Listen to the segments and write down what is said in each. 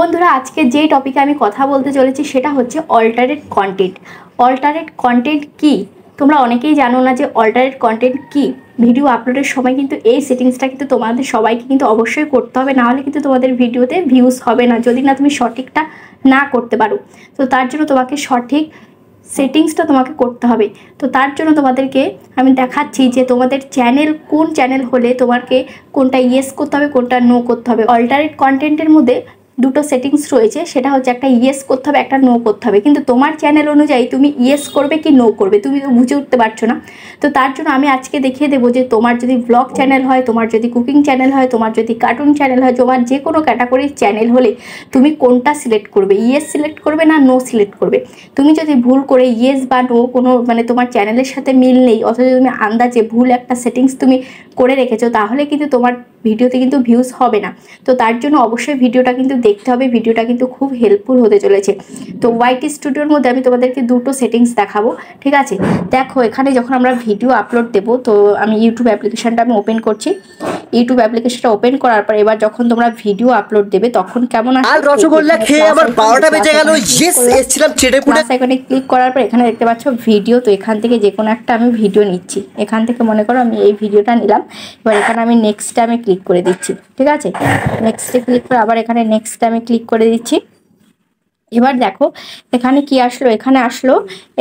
বন্ধুরা আজকে যেই টপিকে আমি কথা বলতে চলেছি সেটা হচ্ছে অল্টারেট কন্টেন্ট অল্টারেট কন্টেন্ট কি তোমরা অনেকেই জানো না যে অল্টারেট কন্টেন্ট কি ভিডিও আপলোডের সময় কিন্তু এই সেটিংসটা কিন্তু তোমাদের সবাইকে কিন্তু অবশ্যই করতে হবে নাহলে কিন্তু তোমাদের ভিডিওতে ভিউজ হবে না যদি না তুমি সঠিকটা না করতে পারো তো তার জন্য তোমাকে সঠিক সেটিংসটা তোমাকে করতে হবে তো তার জন্য তোমাদেরকে আমি দেখাচ্ছি যে তোমাদের চ্যানেল কোন চ্যানেল হলে তোমাকে কোনটা ইয়েস করতে হবে কোনটা নো করতে হবে অল্টারেট কন্টেন্টের মধ্যে দুটো সেটিংস রয়েছে সেটা হচ্ছে একটা ইয়েস করতে হবে একটা নো করতে হবে কিন্তু তোমার চ্যানেল অনুযায়ী তুমি ইয়েস করবে কি নো করবে তুমি তো বুঝে উঠতে পারছো না তো তার জন্য আমি আজকে দেখিয়ে দেবো যে তোমার যদি ব্লগ চ্যানেল হয় তোমার যদি কুকিং চ্যানেল হয় তোমার যদি কার্টুন চ্যানেল হয় তোমার যে কোনো ক্যাটাগরির চ্যানেল হলে তুমি কোনটা সিলেক্ট করবে ইয়েস সিলেক্ট করবে না নো সিলেক্ট করবে তুমি যদি ভুল করে ইয়েস বা নো কোনো মানে তোমার চ্যানেলের সাথে মিল নেই অথচ তুমি আন্দাজে ভুল একটা সেটিংস তুমি করে রেখেছো তাহলে কিন্তু তোমার ভিডিওতে কিন্তু ভিউজ হবে না তো তার জন্য অবশ্যই ভিডিওটা কিন্তু দেখতে হবে ভিডিওটা কিন্তু খুব হেল্পফুল হতে চলেছে তো ওয়াইটি স্টুডিওর মধ্যে আমি তোমাদেরকে দুটো সেটিংস দেখাবো ঠিক আছে দেখো এখানে যখন আমরা ভিডিও আপলোড দেবো তো আমি ইউটিউব অ্যাপ্লিকেশানটা আমি ওপেন করছি ইউটিউব অ্যাপ্লিকেশনটা ওপেন করার পর এবার যখন তোমরা ভিডিও আপলোড দেবে তখন কেমন আর রসগোল্লা খেয়ে আবার বারোটা বেজে গেল ইয়েস এসেছিলাম ছেড়ে পুড়ে ক্লিক করার পর এখানে দেখতে পাচ্ছ ভিডিও তো এখান থেকে যে কোনো একটা আমি ভিডিও নিচ্ছি এখান থেকে মনে করো আমি এই ভিডিওটা নিলাম এবার এখানে আমি নেক্সট আমি ক্লিক করে দিচ্ছি ঠিক আছে নেক্সটে ক্লিক করে আবার এখানে নেক্সট আমি ক্লিক করে দিচ্ছি এবার দেখো এখানে কি আসলো এখানে আসলো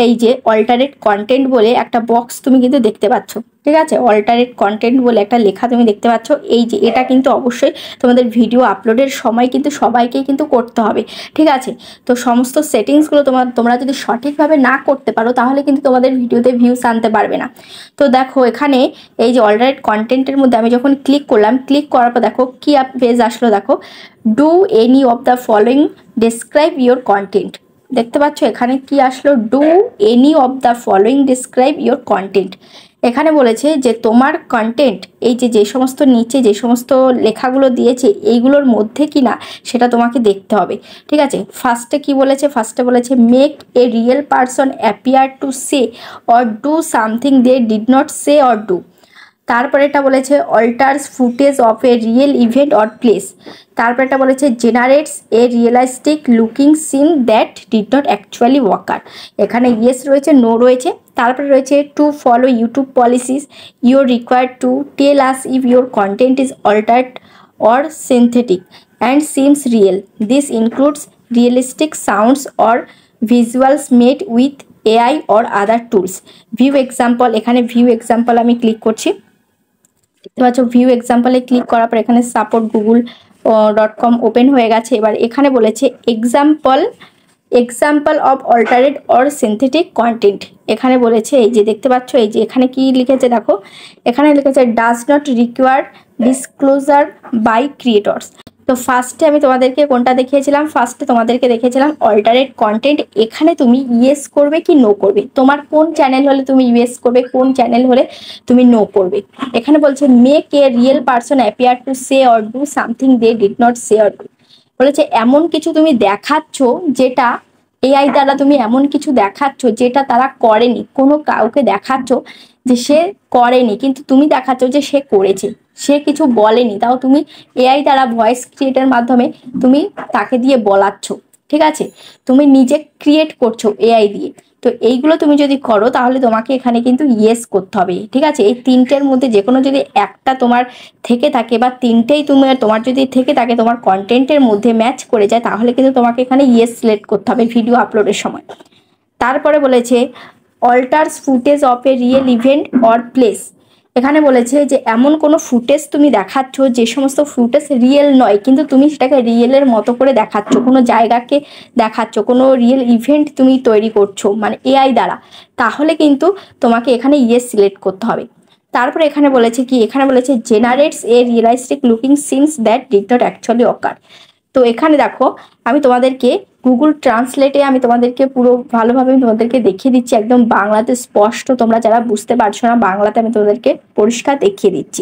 এই যে অল্টারেট কন্টেন্ট বলে একটা বক্স তুমি কিন্তু দেখতে পাচ্ছ ঠিক আছে অল্টারেট কন্টেন্ট বলে একটা লেখা তুমি দেখতে পাচ্ছ এই যে এটা কিন্তু অবশ্যই তোমাদের ভিডিও আপলোডের সময় কিন্তু সবাইকেই কিন্তু করতে হবে ঠিক আছে তো সমস্ত সেটিংসগুলো তোমার তোমরা যদি সঠিকভাবে না করতে পারো তাহলে কিন্তু তোমাদের ভিডিওতে ভিউস আনতে পারবে না তো দেখো এখানে এই যে অল্টারেট কন্টেন্টের মধ্যে আমি যখন ক্লিক করলাম ক্লিক করার পর দেখো কী পেজ আসলো দেখো do any of the following describe your content দেখতে পাচ্ছ এখানে কি আসলো do any of the following describe your content এখানে বলেছে যে তোমার কন্টেন্ট এই যে যে সমস্ত নিচে যে সমস্ত লেখাগুলো দিয়েছে এইগুলোর মধ্যে কি না সেটা তোমাকে দেখতে হবে ঠিক আছে ফার্স্টে কি বলেছে ফার্স্টে বলেছে make a real person appear to say or do something they did not say or do তারপরে এটা বলেছে alters footage of a real event or place তারপরে এটা বলেছে generates a realistic looking scene that did not actually occur এখানে yes রয়েছে no রয়েছে তারপরে রয়েছে to follow YouTube policies you're require to tell us if your content is altered or synthetic and seems real this includes realistic sounds or visuals made with AI or other tools view example এখানে view example আমি click করছি দেখতে পাচ্ছ view এক্সাম্পলে click করার পর এখানে support Google dot com open হয়ে গেছে এবার এখানে বলেছে example example of altered or synthetic content এখানে বলেছে এই যে দেখতে পাচ্ছ এই যে এখানে কি লিখেছে দেখো এখানে লিখেছে does not require disclosure by creators তো ফার্স্টে আমি তোমাদেরকে কোনটা দেখিয়েছিলাম ফার্স্টে তোমাদেরকে দেখেছিলাম অল্টারেট কন্টেন্ট এখানে তুমি ইয়েস করবে কি নো করবে তোমার কোন চ্যানেল হলে তুমি ইয়েস করবে কোন চ্যানেল হলে তুমি নো করবে এখানে বলছে make a real person appear to say or do something they did not say or do বলেছে এমন কিছু তুমি দেখাচ্ছ যেটা এআই দ্বারা তুমি এমন কিছু দেখাচ্ছ যেটা তারা করেনি কোনো কাউকে দেখাচ্ছ যে সে করেনি কিন্তু তুমি দেখাচ্ছ যে সে করেছে সে কিছু বলেনি তাও তুমি এআই দ্বারা ভয়েস ক্রিয়েটের মাধ্যমে তুমি তাকে দিয়ে বলাচ্ছ ঠিক আছে তুমি নিজে ক্রিয়েট করছো এআই দিয়ে তো এইগুলো তুমি যদি করো তাহলে তোমাকে এখানে কিন্তু ইয়েস করতে হবে ঠিক আছে এই তিনটের মধ্যে যে কোনো যদি একটা তোমার থেকে থাকে বা তিনটেই তুমি তোমার যদি থেকে থাকে তোমার কন্টেন্টের মধ্যে ম্যাচ করে যায় তাহলে কিন্তু তোমাকে এখানে ইয়েস সিলেক্ট করতে হবে ভিডিও আপলোডের সময় তারপরে বলেছে alters footage of a real event or place এখানে বলেছে যে এমন কোনো ফুটেজ তুমি দেখাচ্ছ যে সমস্ত ফুটেজ রিয়েল নয় কিন্তু তুমি সেটাকে রিয়েলের মতো করে দেখাচ্ছ কোনো জায়গাকে দেখাচ্ছ কোনো রিয়েল ইভেন্ট তুমি তৈরি করছো মানে এআই দ্বারা তাহলে কিন্তু তোমাকে এখানে ইয়ে সিলেক্ট করতে হবে তারপরে এখানে বলেছে কি এখানে বলেছে generates a realistic looking scenes that did not actually occur তো এখানে দেখো আমি তোমাদেরকে গুগল ট্রান্সলেটে আমি তোমাদেরকে পুরো ভালোভাবে আমি তোমাদেরকে দেখিয়ে দিচ্ছি একদম বাংলাতে স্পষ্ট তোমরা যারা বুঝতে পারছো না বাংলাতে আমি তোমাদেরকে পরিষ্কার দেখিয়ে দিচ্ছি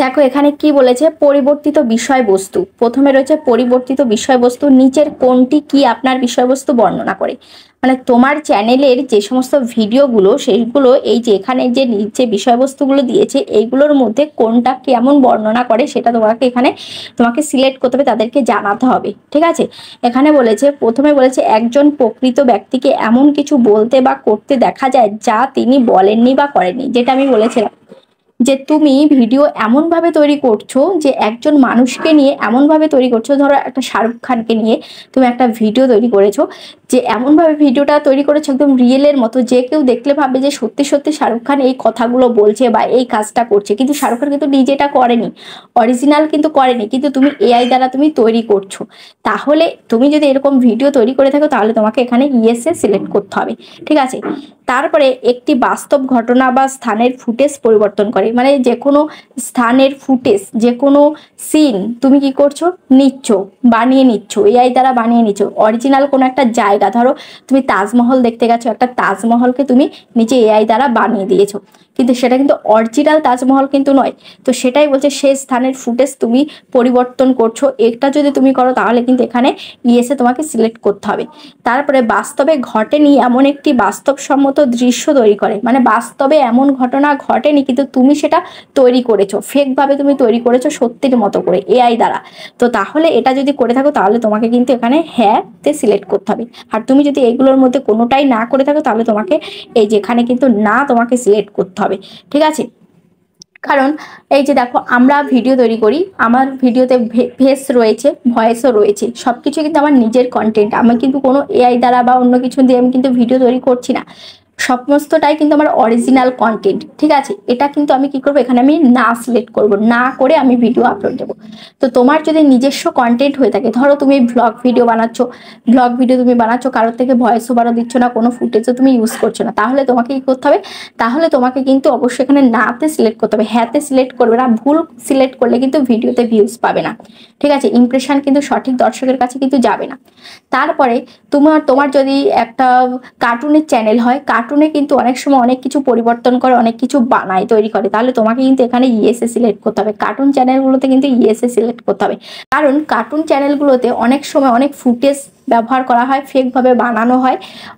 দেখো এখানে কি বলেছে পরিবর্তিত বিষয়বস্তু প্রথমে রয়েছে পরিবর্তিত বিষয়বস্তু নিচের কোনটি কি আপনার বিষয়বস্তু বর্ণনা করে মানে তোমার চ্যানেলের যে সমস্ত ভিডিওগুলো সেইগুলো এই যে এখানে যে নিচে বিষয়বস্তুগুলো দিয়েছে এইগুলোর মধ্যে কোনটা কেমন বর্ণনা করে সেটা তোমাকে এখানে তোমাকে সিলেক্ট করতে হবে তাদেরকে জানাতে হবে ঠিক আছে এখানে বলেছে প্রথমে বলেছে একজন প্রকৃত ব্যক্তিকে এমন কিছু বলতে বা করতে দেখা যায় যা তিনি বলেননি বা করেননি যেটা আমি বলেছিলাম যে তুমি ভিডিও এমনভাবে তৈরি করছো যে একজন মানুষকে নিয়ে এমনভাবে তৈরি করছো ধরো একটা শাহরুখ খানকে নিয়ে তুমি একটা ভিডিও তৈরি করেছো যে এমনভাবে ভিডিওটা তৈরি করেছো একদম রিয়েলের মতো যে কেউ দেখলে ভাবে যে সত্যি সত্যি শাহরুখ খান এই কথাগুলো বলছে বা এই কাজটা করছে কিন্তু শাহরুখ খান কিন্তু নিজেটা করেনি অরিজিনাল কিন্তু করেনি কিন্তু তুমি এআই দ্বারা তুমি তৈরি করছো তাহলে তুমি যদি এরকম ভিডিও তৈরি করে থাকো তাহলে তোমাকে এখানে ইয়েসে e সিলেক্ট করতে হবে ঠিক আছে তারপরে একটি বাস্তব ঘটনা বা স্থানের ফুটেজ পরিবর্তন করে করে মানে যে কোনো স্থানের ফুটেজ যে কোনো সিন তুমি কি করছো নিচ্ছ বানিয়ে নিচ্ছ এআই দ্বারা বানিয়ে নিচ্ছ অরিজিনাল কোনো একটা জায়গা ধরো তুমি তাজমহল দেখতে গেছো একটা তাজমহলকে তুমি নিজে এআই দ্বারা বানিয়ে দিয়েছো কিন্তু সেটা কিন্তু অরিজিনাল তাজমহল কিন্তু নয় তো সেটাই বলছে সেই স্থানের ফুটেজ তুমি পরিবর্তন করছো এটা যদি তুমি করো তাহলে কিন্তু এখানে ইয়েসে e তোমাকে সিলেক্ট করতে হবে তারপরে বাস্তবে ঘটেনি এমন একটি বাস্তবসম্মত দৃশ্য তৈরি করে মানে বাস্তবে এমন ঘটনা ঘটেনি কিন্তু তুমি তুমি সেটা তৈরি করেছো ফেকভাবে তুমি তৈরি করেছো সত্যির মতো করে এআই দ্বারা তো তাহলে এটা যদি করে থাকো তাহলে তোমাকে কিন্তু এখানে হ্যাঁতে সিলেক্ট করতে হবে আর তুমি যদি এইগুলোর মধ্যে কোনোটাই না করে থাকো তাহলে তোমাকে এই যেখানে কিন্তু না তোমাকে সিলেক্ট করতে হবে ঠিক আছে কারণ এই যে দেখো আমরা ভিডিও তৈরি করি আমার ভিডিওতে ভেস রয়েছে ভয়েসও রয়েছে সব কিছু কিন্তু আমার নিজের কন্টেন্ট আমি কিন্তু কোনো এআই দ্বারা বা অন্য কিছু দিয়ে আমি কিন্তু ভিডিও তৈরি করছি না সমস্তটাই কিন্তু আমার অরিজিনাল কন্টেন্ট ঠিক আছে এটা কিন্তু আমি কি করব এখানে আমি না সিলেক্ট করব না করে আমি ভিডিও আপলোড দেবো তো তোমার যদি নিজস্ব কন্টেন্ট হয়ে থাকে ধরো তুমি ব্লগ ভিডিও বানাচ্ছ ব্লগ ভিডিও তুমি বানাচ্ছ কারোর থেকে ভয়েস ওভারও দিচ্ছ না কোনো ফুটেজও তুমি ইউজ করছো না তাহলে তোমাকে কি করতে হবে তাহলে তোমাকে কিন্তু অবশ্যই এখানে নাতে সিলেক্ট করতে হবে হ্যাঁতে সিলেক্ট করবে না ভুল সিলেক্ট করলে কিন্তু ভিডিওতে ভিউজ পাবে না ঠিক আছে ইমপ্রেশন কিন্তু সঠিক দর্শকের কাছে কিন্তু যাবে না তারপরে তোমার তোমার যদি একটা কার্টুনের চ্যানেল হয় কার্টুনে কিন্তু অনেক সময় অনেক কিছু পরিবর্তন করে অনেক কিছু বানায় তৈরি করে তাহলে তোমাকে কিন্তু এখানে ইএসএ সিলেক্ট করতে হবে কার্টুন চ্যানেলগুলোতে কিন্তু ইএসএ সিলেক্ট করতে হবে কারণ কার্টুন চ্যানেলগুলোতে অনেক সময় অনেক ফুটেজ ব্যবহার করা হয় ফেকভাবে বানানো হয়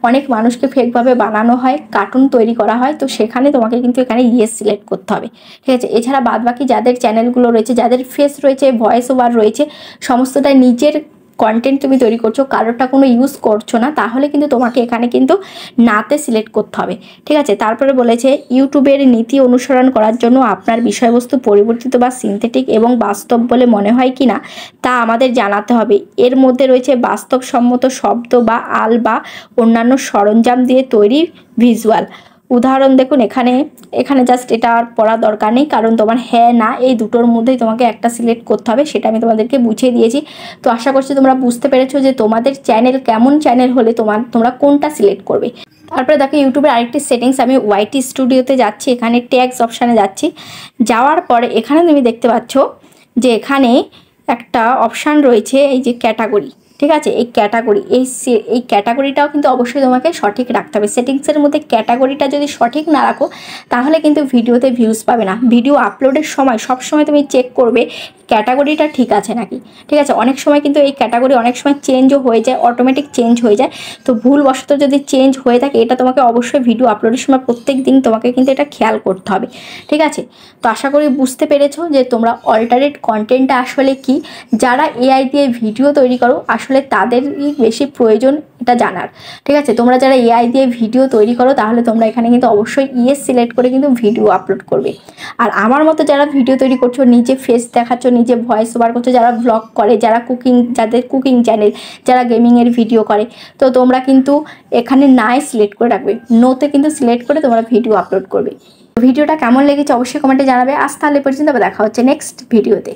অনেক মানুষকে ফেকভাবে বানানো হয় কার্টুন তৈরি করা হয় তো সেখানে তোমাকে কিন্তু এখানে ইয়েস সিলেক্ট করতে হবে ঠিক আছে এছাড়া বাদবাকি যাদের চ্যানেলগুলো রয়েছে যাদের ফেস রয়েছে ভয়েস ওভার রয়েছে সমস্তটা নিজের কন্টেন্ট তুমি তৈরি করছো কারোরটা কোনো ইউজ করছো না তাহলে কিন্তু তোমাকে এখানে কিন্তু নাতে সিলেক্ট করতে হবে ঠিক আছে তারপরে বলেছে ইউটিউবের নীতি অনুসরণ করার জন্য আপনার বিষয়বস্তু পরিবর্তিত বা সিনথেটিক এবং বাস্তব বলে মনে হয় কি না তা আমাদের জানাতে হবে এর মধ্যে রয়েছে বাস্তবসম্মত শব্দ বা আল বা অন্যান্য সরঞ্জাম দিয়ে তৈরি ভিজুয়াল উদাহরণ দেখুন এখানে এখানে জাস্ট এটা আর পড়া দরকার নেই কারণ তোমার হ্যাঁ না এই দুটোর মধ্যেই তোমাকে একটা সিলেক্ট করতে হবে সেটা আমি তোমাদেরকে বুঝিয়ে দিয়েছি তো আশা করছি তোমরা বুঝতে পেরেছো যে তোমাদের চ্যানেল কেমন চ্যানেল হলে তোমার তোমরা কোনটা সিলেক্ট করবে তারপরে দেখো ইউটিউবের আরেকটি সেটিংস আমি ওয়াইটি স্টুডিওতে যাচ্ছি এখানে ট্যাক্স অপশানে যাচ্ছি যাওয়ার পরে এখানে তুমি দেখতে পাচ্ছ যে এখানে একটা অপশান রয়েছে এই যে ক্যাটাগরি ঠিক আছে এই ক্যাটাগরি এই এই ক্যাটাগরিটাও কিন্তু অবশ্যই তোমাকে সঠিক রাখতে হবে সেটিংসের মধ্যে ক্যাটাগরিটা যদি সঠিক না রাখো তাহলে কিন্তু ভিডিওতে ভিউজ পাবে না ভিডিও আপলোডের সময় সব সময় তুমি চেক করবে ক্যাটাগরিটা ঠিক আছে নাকি ঠিক আছে অনেক সময় কিন্তু এই ক্যাটাগরি অনেক সময় চেঞ্জও হয়ে যায় অটোমেটিক চেঞ্জ হয়ে যায় তো ভুলবশত যদি চেঞ্জ হয়ে থাকে এটা তোমাকে অবশ্যই ভিডিও আপলোডের সময় প্রত্যেক দিন তোমাকে কিন্তু এটা খেয়াল করতে হবে ঠিক আছে তো আশা করি বুঝতে পেরেছো যে তোমরা অল্টারনেট কন্টেন্টটা আসলে কি যারা এআই দিয়ে ভিডিও তৈরি করো আস আসলে তাদেরই বেশি প্রয়োজন এটা জানার ঠিক আছে তোমরা যারা এআই দিয়ে ভিডিও তৈরি করো তাহলে তোমরা এখানে কিন্তু অবশ্যই ইএস e সিলেক্ট করে কিন্তু ভিডিও আপলোড করবে আর আমার মতো যারা ভিডিও তৈরি করছো নিজে ফেস দেখাচ্ছ নিজে ভয়েস ওভার করছো যারা ব্লগ করে যারা কুকিং যাদের কুকিং চ্যানেল যারা গেমিংয়ের ভিডিও করে তো তোমরা কিন্তু এখানে নাই সিলেক্ট করে রাখবে নোতে কিন্তু সিলেক্ট করে তোমরা ভিডিও আপলোড করবে ভিডিওটা কেমন লেগেছে অবশ্যই কমেন্টে জানাবে আজ তাহলে পর্যন্ত দেখা হচ্ছে নেক্সট ভিডিওতে